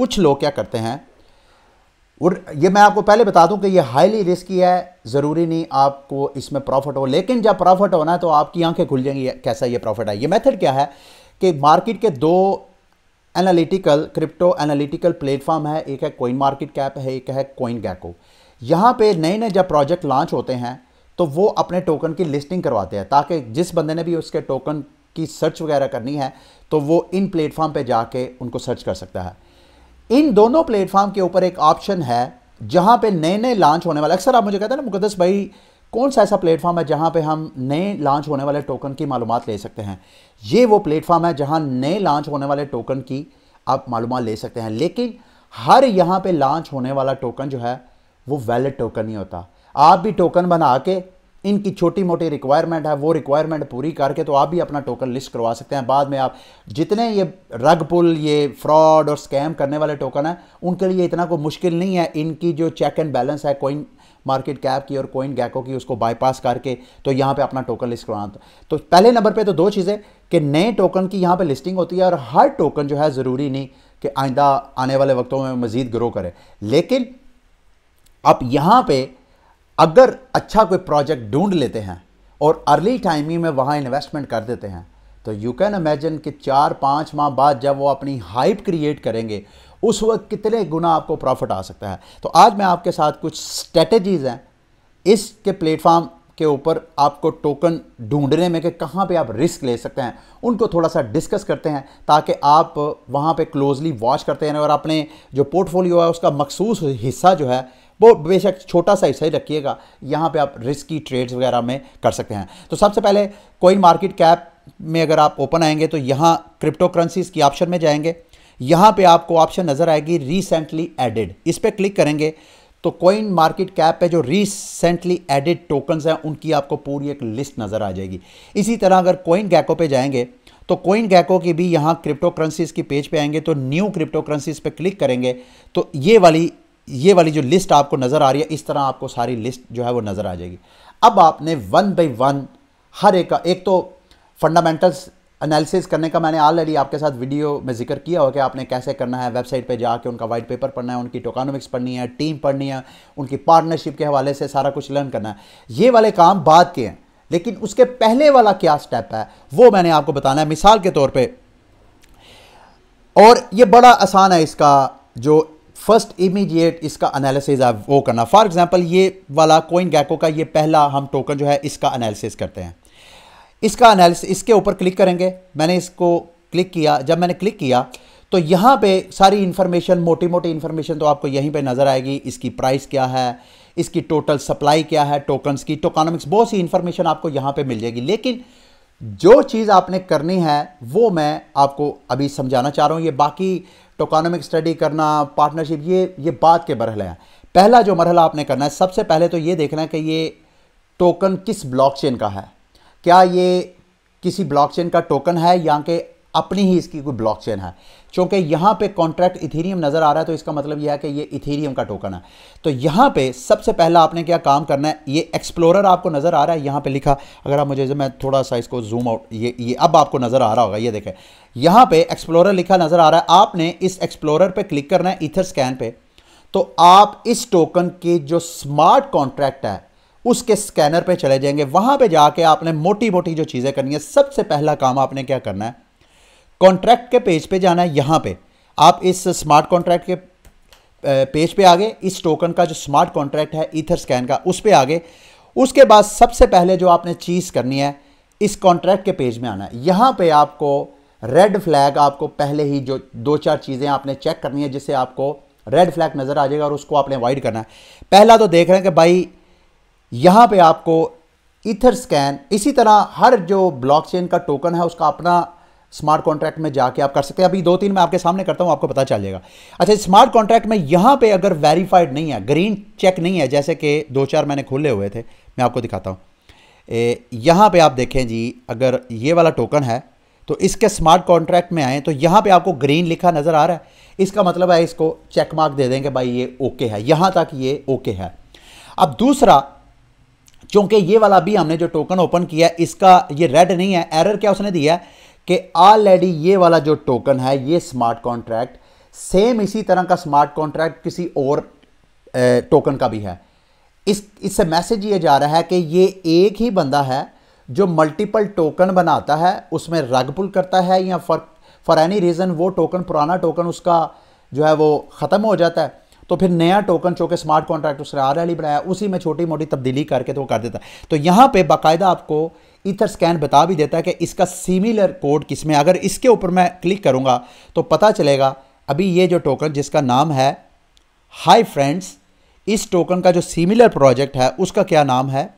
कुछ लोग क्या करते हैं और ये मैं आपको पहले बता दूं कि ये हाईली रिस्की है ज़रूरी नहीं आपको इसमें प्रॉफिट हो लेकिन जब प्रॉफिट होना है तो आपकी आंखें खुल जाएंगी कैसा ये प्रॉफिट है ये मेथड क्या है कि मार्केट के दो एनालिटिकल क्रिप्टो एनालिटिकल प्लेटफॉर्म है एक है कोइन मार्केट कैप है एक है कोइन गैको यहाँ पर नए नए जब प्रोजेक्ट लॉन्च होते हैं तो वो अपने टोकन की लिस्टिंग करवाते हैं ताकि जिस बंदे ने भी उसके टोकन की सर्च वगैरह करनी है तो वो इन प्लेटफॉर्म पर जाके उनको सर्च कर सकता है इन दोनों प्लेटफॉर्म के ऊपर एक ऑप्शन है जहां पे नए नए लॉन्च होने वाले अक्सर आप मुझे कहते हैं ना मुकदस भाई कौन सा ऐसा प्लेटफॉर्म है जहां पे हम नए लॉन्च होने वाले टोकन की मालूम ले सकते हैं ये वो प्लेटफॉर्म है जहां नए लॉन्च होने वाले टोकन की आप मालूम ले सकते हैं लेकिन हर यहां पे लॉन्च होने वाला टोकन जो है वो वैलिड टोकन ही होता आप भी टोकन बना के इनकी छोटी मोटी रिक्वायरमेंट है वो रिक्वायरमेंट पूरी करके तो आप भी अपना टोकन लिस्ट करवा सकते हैं बाद में आप जितने ये रग पुल ये फ्रॉड और स्कैम करने वाले टोकन हैं उनके लिए इतना कोई मुश्किल नहीं है इनकी जो चेक एंड बैलेंस है कोइन मार्केट कैप की और कोइन गैको की उसको बाईपास करके तो यहाँ पर अपना टोकन लिस्ट करवाना था तो पहले नंबर पर तो दो चीज़ें कि नए टोकन की यहाँ पर लिस्टिंग होती है और हर टोकन जो है ज़रूरी नहीं कि आइंदा आने वाले वक्तों में मज़ीद ग्रो करे लेकिन अब यहाँ पर अगर अच्छा कोई प्रोजेक्ट ढूंढ लेते हैं और अर्ली टाइमिंग में वहाँ इन्वेस्टमेंट कर देते हैं तो यू कैन इमेजिन कि चार पाँच माह बाद जब वो अपनी हाइप क्रिएट करेंगे उस वक्त कितने गुना आपको प्रॉफिट आ सकता है तो आज मैं आपके साथ कुछ स्ट्रेटजीज़ हैं इसके प्लेटफॉर्म के ऊपर आपको टोकन ढूंढने में कि कहाँ पे आप रिस्क ले सकते हैं उनको थोड़ा सा डिस्कस करते हैं ताकि आप वहाँ पे क्लोजली वॉच करते हैं और अपने जो पोर्टफोलियो है उसका मखसूस हिस्सा जो है वो बेशक छोटा साइज ही रखिएगा यहाँ पे आप रिस्की ट्रेड्स वगैरह में कर सकते हैं तो सबसे पहले कोइन मार्केट कैप में अगर आप ओपन आएंगे तो यहाँ क्रिप्टो करेंसीज की ऑप्शन में जाएंगे यहाँ पे आपको ऑप्शन नज़र आएगी रिसेंटली एडिड इस पर क्लिक करेंगे तो कोइन मार्केट कैप पे जो रिसेंटली एडिड टोकन्स हैं उनकी आपको पूरी एक लिस्ट नज़र आ जाएगी इसी तरह अगर कोइन गैको पे जाएंगे तो कोइन गैको की भी यहाँ क्रिप्टो करेंसीज की पेज पे आएंगे तो न्यू क्रिप्टो करेंसीज पे क्लिक करेंगे तो ये वाली ये वाली जो लिस्ट आपको नज़र आ रही है इस तरह आपको सारी लिस्ट जो है वो नज़र आ जाएगी अब आपने वन बाई वन हर एक का एक तो फंडामेंटल्स एनालिसिस करने का मैंने ऑलरेडी आपके साथ वीडियो में जिक्र किया हो कि आपने कैसे करना है वेबसाइट पे जाके उनका वाइट पेपर पढ़ना है उनकी टोकानोमिक्स पढ़नी है टीम पढ़नी है उनकी पार्टनरशिप के हवाले से सारा कुछ लर्न करना है ये वाले काम बाद के हैं लेकिन उसके पहले वाला क्या स्टेप है वो मैंने आपको बताना है मिसाल के तौर पर और ये बड़ा आसान है इसका जो फर्स्ट इमीडिएट इसका एनालिसिस आप वो करना फॉर एग्जांपल ये वाला कोइन गैको का ये पहला हम टोकन जो है इसका एनालिसिस करते हैं इसका एनालिसिस इसके ऊपर क्लिक करेंगे मैंने इसको क्लिक किया जब मैंने क्लिक किया तो यहाँ पे सारी इन्फॉर्मेशन मोटी मोटी इन्फॉर्मेशन तो आपको यहीं पे नज़र आएगी इसकी प्राइस क्या है इसकी टोटल सप्लाई क्या है टोकन्स की टोकानमिक्स बहुत सी इन्फॉर्मेशन आपको यहाँ पे मिल जाएगी लेकिन जो चीज़ आपने करनी है वो मैं आपको अभी समझाना चाह रहा हूँ ये बाकी टोकानोमिक स्टडी करना पार्टनरशिप ये ये बाद के मरहले हैं पहला जो मरहला आपने करना है सबसे पहले तो ये देखना है कि ये टोकन किस ब्लॉकचेन का है क्या ये किसी ब्लॉकचेन का टोकन है या कि अपनी ही इसकी कोई ब्लॉकचेन है चूंकि यहां पे कॉन्ट्रैक्ट इथेरियम नज़र आ रहा है तो इसका मतलब यह है कि ये इथेरियम का टोकन है तो यहां पे सबसे पहला आपने क्या काम करना है ये एक्सप्लोरर आपको नज़र आ रहा है यहां पे लिखा अगर आप मुझे मैं थोड़ा सा इसको जूम आउट ये ये अब आपको नज़र आ रहा होगा ये देखें यहां पे एक्सप्लोरर लिखा नज़र आ रहा है आपने इस एक्सप्लोरर पर क्लिक करना है इथर स्कैन पे तो आप इस टोकन के जो स्मार्ट कॉन्ट्रैक्ट है उसके स्कैनर पर चले जाएंगे वहां पर जाके आपने मोटी मोटी जो चीज़ें करनी है सबसे पहला काम आपने क्या करना है कॉन्ट्रैक्ट के पेज पे जाना है यहाँ पे आप इस स्मार्ट कॉन्ट्रैक्ट के पेज पे आगे इस टोकन का जो स्मार्ट कॉन्ट्रैक्ट है ईथर स्कैन का उस पर आगे उसके बाद सबसे पहले जो आपने चीज़ करनी है इस कॉन्ट्रैक्ट के पेज में आना है यहाँ पर आपको रेड फ्लैग आपको पहले ही जो दो चार चीज़ें आपने चेक करनी है जिससे आपको रेड फ्लैग नज़र आ जाएगा और उसको आपने अवॉइड करना है पहला तो देख रहे हैं कि भाई यहाँ पे आपको इथर स्कैन इसी तरह हर जो ब्लॉकचेन का टोकन है उसका अपना स्मार्ट कॉन्ट्रैक्ट में जाके आप कर सकते हैं अभी दो तीन मैं आपके सामने करता हूं आपको पता चल जाएगा अच्छा स्मार्ट कॉन्ट्रैक्ट में यहां पे अगर वेरीफाइड नहीं है ग्रीन चेक नहीं है जैसे कि दो चार मैंने खोले हुए थे मैं आपको दिखाता ए, यहां पे आप देखें जी अगर ये वाला टोकन है तो इसके स्मार्ट कॉन्ट्रैक्ट में आए तो यहां पर आपको ग्रीन लिखा नज़र आ रहा है इसका मतलब है इसको चेक मार्क दे देंगे भाई ये ओके है यहां तक ये ओके है अब दूसरा चूंकि ये वाला भी हमने जो टोकन ओपन किया इसका ये रेड नहीं है एरर क्या उसने दिया है कि ऑलरेडी ये वाला जो टोकन है ये स्मार्ट कॉन्ट्रैक्ट सेम इसी तरह का स्मार्ट कॉन्ट्रैक्ट किसी और ए, टोकन का भी है इस इससे मैसेज ये जा रहा है कि ये एक ही बंदा है जो मल्टीपल टोकन बनाता है उसमें रग पुल करता है या फॉर फॉर एनी रीज़न वो टोकन पुराना टोकन उसका जो है वो ख़त्म हो जाता है तो फिर नया टोकन चूँकि स्मार्ट कॉन्ट्रैक्ट उसने आर बनाया उसी में छोटी मोटी तब्दीली करके तो वो कर देता है तो यहाँ पर बाकायदा आपको ईथर स्कैन बता भी देता है कि इसका सिमिलर कोड किस में अगर इसके ऊपर मैं क्लिक करूँगा तो पता चलेगा अभी ये जो टोकन जिसका नाम है हाई फ्रेंड्स इस टोकन का जो सिमिलर प्रोजेक्ट है उसका क्या नाम है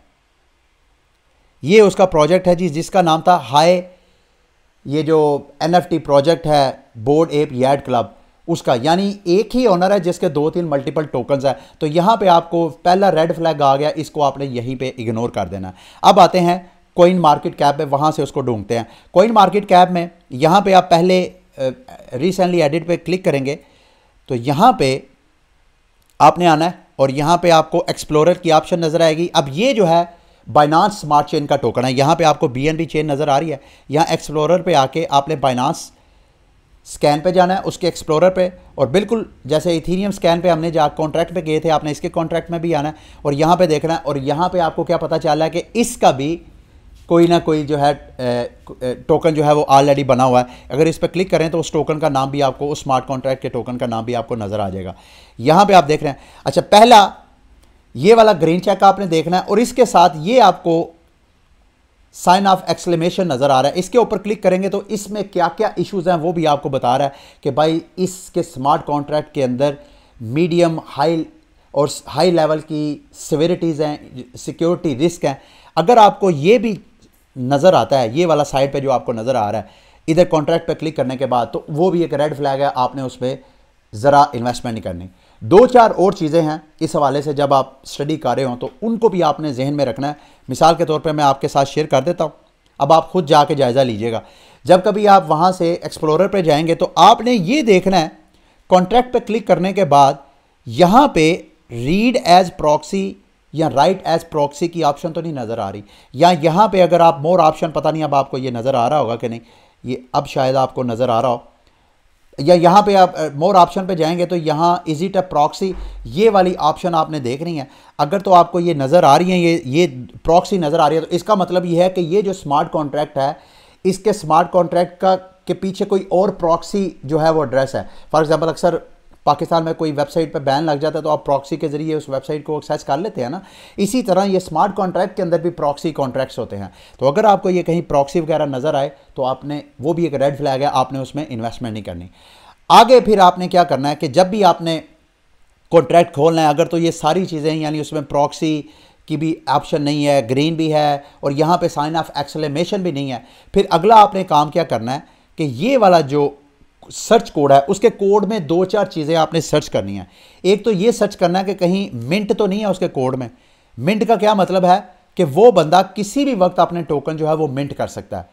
ये उसका प्रोजेक्ट है जी जिसका नाम था हाई ये जो एन प्रोजेक्ट है बोर्ड एप यार्ड क्लब उसका यानी एक ही ओनर है जिसके दो तीन मल्टीपल टोकन्स है तो यहाँ पे आपको पहला रेड फ्लैग आ गया इसको आपने यहीं पे इग्नोर कर देना अब आते हैं कोइन मार्केट कैप है वहाँ से उसको ढूंढते हैं कोइन मार्केट कैप में यहाँ पे आप पहले रिसेंटली एडिट पे क्लिक करेंगे तो यहाँ पे आपने आना है और यहाँ पे आपको एक्सप्लोरर की ऑप्शन नज़र आएगी अब ये जो है बाइनास स्मार्ट चेन का टोकन है यहाँ पे आपको बी चेन नज़र आ रही है यहाँ एक्सप्लोरर पे आके आपने बाइनास स्कैन पे जाना है उसके एक्सप्लोरर पे और बिल्कुल जैसे इथीरियम स्कैन पे हमने जा कॉन्ट्रैक्ट पे गए थे आपने इसके कॉन्ट्रैक्ट में भी आना है और यहाँ पे देखना है और यहाँ पे आपको क्या पता चला है कि इसका भी कोई ना कोई जो है टोकन जो है वो ऑलरेडी बना हुआ है अगर इस पर क्लिक करें तो उस टोकन का नाम भी आपको उस स्मार्ट कॉन्ट्रैक्ट के टोकन का नाम भी आपको नज़र आ जाएगा यहाँ पे आप देख रहे हैं अच्छा पहला ये वाला ग्रीन चेक आपने देखना है और इसके साथ ये आपको साइन ऑफ एक्सलेमेशन नज़र आ रहा है इसके ऊपर क्लिक करेंगे तो इसमें क्या क्या इश्यूज़ हैं वो भी आपको बता रहा है कि भाई इसके स्मार्ट कॉन्ट्रैक्ट के अंदर मीडियम हाई और हाई लेवल की सिवेरिटीज़ हैं सिक्योरिटी रिस्क हैं अगर आपको ये भी नज़र आता है ये वाला साइड पे जो आपको नज़र आ रहा है इधर कॉन्ट्रैक्ट पे क्लिक करने के बाद तो वो भी एक रेड फ्लैग है आपने उस पर ज़रा इन्वेस्टमेंट नहीं करनी दो चार और चीज़ें हैं इस हवाले से जब आप स्टडी कर रहे हो तो उनको भी आपने जहन में रखना है मिसाल के तौर पर मैं आपके साथ शेयर कर देता हूँ अब आप खुद जा जायज़ा लीजिएगा जब कभी आप वहाँ से एक्सप्लोरर पर जाएंगे तो आपने ये देखना है कॉन्ट्रैक्ट पर क्लिक करने के बाद यहाँ पर रीड एज प्रॉक्सी या राइट एज प्रॉक्सी की ऑप्शन तो नहीं नज़र आ रही या यहाँ पे अगर आप मोर ऑप्शन पता नहीं अब आपको ये नज़र आ रहा होगा कि नहीं ये अब शायद आपको नज़र आ रहा हो या यहाँ पे आप मोर uh, ऑप्शन पे जाएंगे तो यहाँ इज इट अ प्रॉक्सी ये वाली ऑप्शन आपने देखनी है अगर तो आपको ये नज़र आ रही है ये ये प्रॉक्सी नज़र आ रही है तो इसका मतलब ये है कि ये जो स्मार्ट कॉन्ट्रैक्ट है इसके स्मार्ट कॉन्ट्रैक्ट का के पीछे कोई और प्रॉक्सी जो है वो एड्रेस है फॉर एग्ज़ाम्पल अक्सर पाकिस्तान में कोई वेबसाइट पर बैन लग जाता है तो आप प्रॉक्सी के जरिए उस वेबसाइट को एक्सेस कर लेते हैं ना इसी तरह ये स्मार्ट कॉन्ट्रैक्ट के अंदर भी प्रॉक्सी कॉन्ट्रैक्ट्स होते हैं तो अगर आपको ये कहीं प्रॉक्सी वगैरह नज़र आए तो आपने वो भी एक रेड फ्लैग है आपने उसमें इन्वेस्टमेंट नहीं करनी आगे फिर आपने क्या करना है कि जब भी आपने कॉन्ट्रैक्ट खोलना है अगर तो ये सारी चीज़ें यानी उसमें प्रॉक्सी की भी ऑप्शन नहीं है ग्रीन भी है और यहाँ पे साइन ऑफ एक्सलेमेशन भी नहीं है फिर अगला आपने काम क्या करना है कि ये वाला जो सर्च कोड है उसके कोड में दो चार चीज़ें आपने सर्च करनी है एक तो ये सर्च करना है कि कहीं मिंट तो नहीं है उसके कोड में मिंट का क्या मतलब है कि वो बंदा किसी भी वक्त अपने टोकन जो है वो मिंट कर सकता है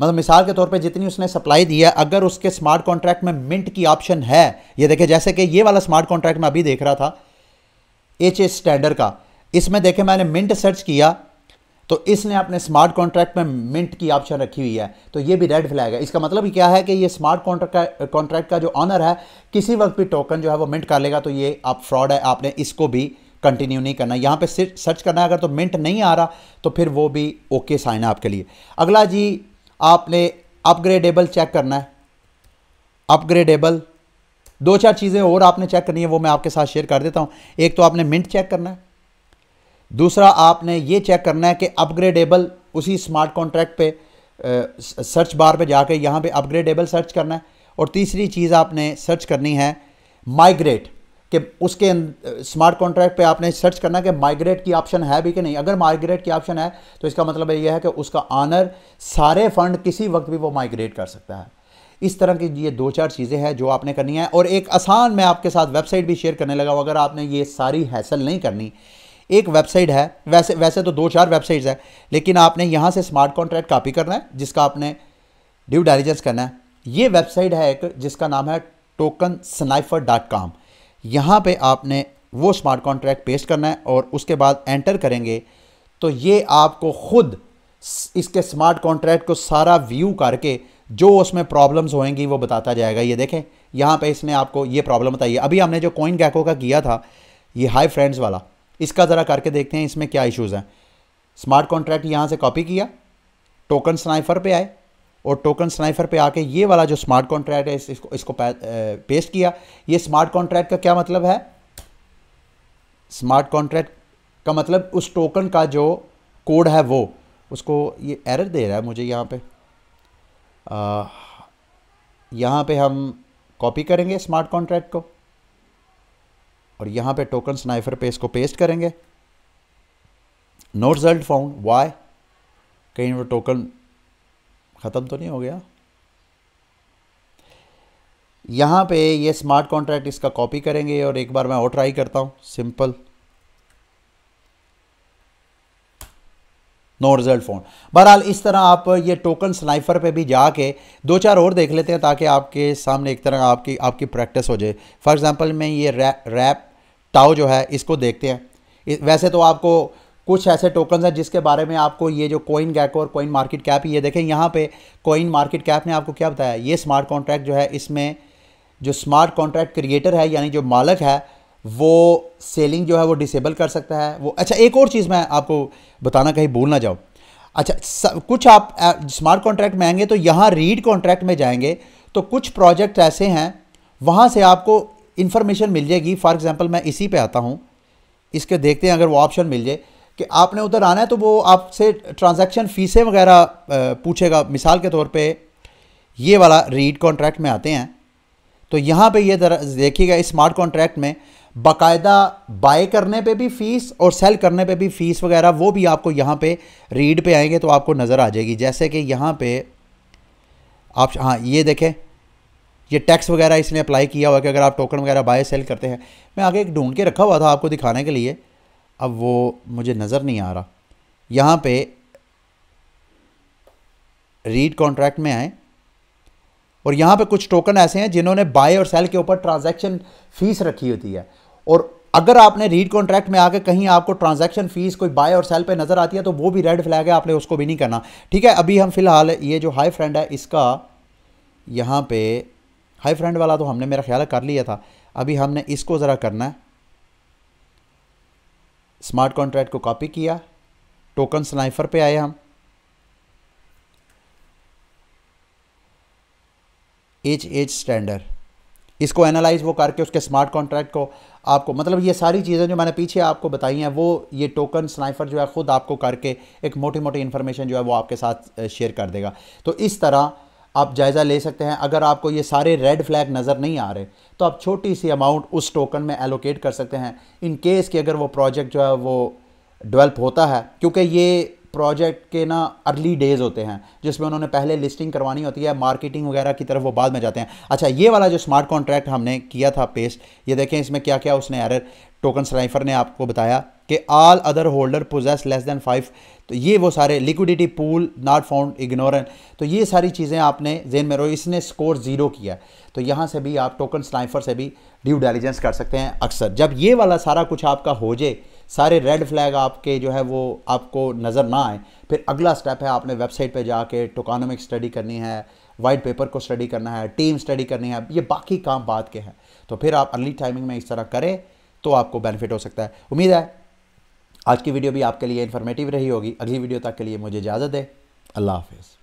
मतलब मिसाल के तौर पे जितनी उसने सप्लाई दी है अगर उसके स्मार्ट कॉन्ट्रैक्ट में मिंट की ऑप्शन है ये देखे जैसे कि ये वाला स्मार्ट कॉन्ट्रैक्ट मैं अभी देख रहा था एच स्टैंडर्ड का इसमें देखे मैंने मिंट सर्च किया तो इसने अपने स्मार्ट कॉन्ट्रैक्ट में मिंट की ऑप्शन रखी हुई है तो ये भी रेड फ्लैग है इसका मतलब क्या है कि ये स्मार्ट कॉन्ट्रैक्ट कॉन्ट्रैक्ट का जो ऑनर है किसी वक्त भी टोकन जो है वो मिंट कर लेगा तो ये आप फ्रॉड है आपने इसको भी कंटिन्यू नहीं करना यहाँ पे सिर्फ सर्च करना है अगर तो मिंट नहीं आ रहा तो फिर वो भी ओके साइन है आपके लिए अगला जी आपने अपग्रेडेबल चेक करना है अपग्रेडेबल दो चार चीज़ें और आपने चेक करनी है वो मैं आपके साथ शेयर कर देता हूँ एक तो आपने मिंट चेक करना है दूसरा आपने ये चेक करना है कि अपग्रेडेबल उसी स्मार्ट कॉन्ट्रैक्ट पे सर्च बार पे जाके यहाँ पे अपग्रेडेबल सर्च करना है और तीसरी चीज़ आपने सर्च करनी है माइग्रेट कि उसके स्मार्ट अं-, कॉन्ट्रैक्ट पे आपने सर्च करना है कि माइग्रेट की ऑप्शन है भी कि नहीं अगर माइग्रेट की ऑप्शन है तो इसका मतलब यह है कि उसका आनर सारे फंड किसी वक्त भी वो माइग्रेट कर सकता है इस तरह की ये दो चार चीज़ें हैं जो आपने करनी है और एक आसान मैं आपके साथ वेबसाइट भी शेयर करने लगा हूँ अगर आपने ये सारी हैसल नहीं करनी एक वेबसाइट है वैसे वैसे तो दो चार वेबसाइट्स हैं लेकिन आपने यहाँ से स्मार्ट कॉन्ट्रैक्ट कॉपी करना है जिसका आपने ड्यू डायलिजेंस करना है ये वेबसाइट है एक जिसका नाम है टोकन स्नाइफर डॉट कॉम यहाँ पर आपने वो स्मार्ट कॉन्ट्रैक्ट पेस्ट करना है और उसके बाद एंटर करेंगे तो ये आपको खुद इसके स्मार्ट कॉन्ट्रैक्ट को सारा व्यू करके जो उसमें प्रॉब्लम्स होंगी वो बताता जाएगा ये देखें यहाँ पे इसने आपको ये प्रॉब्लम बताई है अभी हमने जो कॉइन गैको का किया था ये हाई फ्रेंड्स वाला इसका ज़रा करके देखते हैं इसमें क्या इश्यूज़ हैं स्मार्ट कॉन्ट्रैक्ट यहाँ से कॉपी किया टोकन स्नाइफर पे आए और टोकन स्नाइफर पे आके ये वाला जो स्मार्ट कॉन्ट्रैक्ट है इसको इसको पेस्ट किया ये स्मार्ट कॉन्ट्रैक्ट का क्या मतलब है स्मार्ट कॉन्ट्रैक्ट का मतलब उस टोकन का जो कोड है वो उसको ये एरर दे रहा है मुझे यहाँ पे यहाँ पे हम कॉपी करेंगे स्मार्ट कॉन्ट्रैक्ट को और यहां पे टोकन स्नाइफर पे इसको पेस्ट करेंगे नो रिजल्ट फाउंड वाई कहीं वो टोकन ख़त्म तो नहीं हो गया यहां पे ये स्मार्ट कॉन्ट्रैक्ट इसका कॉपी करेंगे और एक बार मैं और ट्राई करता हूं सिंपल नो रिजल्ट फोन बहरहाल इस तरह आप ये टोकन स्नाइफर पे भी जाके दो चार और देख लेते हैं ताकि आपके सामने एक तरह आपकी आपकी प्रैक्टिस हो जाए फॉर एग्जांपल मैं ये रैप टाओ जो है इसको देखते हैं वैसे तो आपको कुछ ऐसे टोकन्स हैं जिसके बारे में आपको ये जो कोइन गैको और कोइन मार्केट कैप ये देखें यहाँ पे कोइन मार्केट कैप ने आपको क्या बताया ये स्मार्ट कॉन्ट्रैक्ट जो है इसमें जो स्मार्ट कॉन्ट्रैक्ट क्रिएटर है यानी जो मालक है वो सेलिंग जो है वो डिसेबल कर सकता है वो अच्छा एक और चीज़ मैं आपको बताना कहीं भूल ना जाऊँ अच्छा स, कुछ आप स्मार्ट कॉन्ट्रैक्ट में आएंगे तो यहाँ रीड कॉन्ट्रैक्ट में जाएंगे तो कुछ प्रोजेक्ट ऐसे हैं वहाँ से आपको इन्फॉर्मेशन मिल जाएगी फॉर एग्ज़ाम्पल मैं इसी पे आता हूँ इसके देखते हैं अगर वो ऑप्शन मिल जाए कि आपने उधर आना है तो वो आपसे ट्रांजैक्शन फ़ीसें वगैरह पूछेगा मिसाल के तौर पे ये वाला रीड कॉन्ट्रैक्ट में आते हैं तो यहाँ पे ये देखिएगा स्मार्ट कॉन्ट्रैक्ट में बाकायदा बाय करने पे भी फ़ीस और सेल करने पे भी फ़ीस वगैरह वो भी आपको यहाँ पे रीड पे आएंगे तो आपको नज़र आ जाएगी जैसे कि यहाँ पे आप हाँ ये देखें ये टैक्स वगैरह इसने अप्लाई किया हुआ कि अगर आप टोकन वगैरह बाय सेल करते हैं मैं आगे एक ढूंढ के रखा हुआ था आपको दिखाने के लिए अब वो मुझे नज़र नहीं आ रहा यहाँ पे रीड कॉन्ट्रैक्ट में आए और यहाँ पे कुछ टोकन ऐसे हैं जिन्होंने बाय और सेल के ऊपर ट्रांजैक्शन फ़ीस रखी होती है और अगर आपने रीड कॉन्ट्रैक्ट में आके कहीं आपको ट्रांजैक्शन फीस कोई बाय और सेल पे नज़र आती है तो वो भी रेड फ्लैग है आपने उसको भी नहीं करना ठीक है अभी हम फिलहाल ये जो हाई फ्रेंड है इसका यहाँ पर हाई फ्रेंड वाला तो हमने मेरा ख्याल कर लिया था अभी हमने इसको ज़रा करना है स्मार्ट कॉन्ट्रैक्ट को कॉपी किया टोकन स्नाइफर पे आए हम एच एच स्टैंडर्ड इसको एनालाइज वो करके उसके स्मार्ट कॉन्ट्रैक्ट को आपको मतलब ये सारी चीज़ें जो मैंने पीछे आपको बताई हैं वो ये टोकन स्नाइफर जो है ख़ुद आपको करके एक मोटी मोटी इन्फॉर्मेशन जो है वो आपके साथ शेयर कर देगा तो इस तरह आप जायज़ा ले सकते हैं अगर आपको ये सारे रेड फ्लैग नज़र नहीं आ रहे तो आप छोटी सी अमाउंट उस टोकन में एलोकेट कर सकते हैं इन केस कि अगर वो प्रोजेक्ट जो है वो डेवलप होता है क्योंकि ये प्रोजेक्ट के ना अर्ली डेज होते हैं जिसमें उन्होंने पहले लिस्टिंग करवानी होती है मार्केटिंग वगैरह की तरफ वो बाद में जाते हैं अच्छा ये वाला जो स्मार्ट कॉन्ट्रैक्ट हमने किया था पेस्ट ये देखें इसमें क्या क्या उसने एरर टोकन स्नाइफर ने आपको बताया कि all other holder possess less than five तो ये वो सारे liquidity pool not found ignore तो ये सारी चीज़ें आपने जेन में रहो इसने स्कोर ज़ीरो किया तो यहाँ से भी आप टोकन स्नाइफर से भी ड्यू डेलीजेंस कर सकते हैं अक्सर जब ये वाला सारा कुछ आपका हो जाए सारे रेड फ्लैग आपके जो है वो आपको नज़र ना आए फिर अगला स्टेप है आपने वेबसाइट पे जाके टोकानोमिक स्टडी करनी है वाइट पेपर को स्टडी करना है टीम स्टडी करनी है ये बाकी काम बाद के हैं तो फिर आप अर्ली टाइमिंग में इस तरह करें तो आपको बेनिफिट हो सकता है उम्मीद है आज की वीडियो भी आपके लिए इन्फॉर्मेटिव रही होगी अगली वीडियो तक के लिए मुझे इजाज़त दें अल्लाह हाफिज़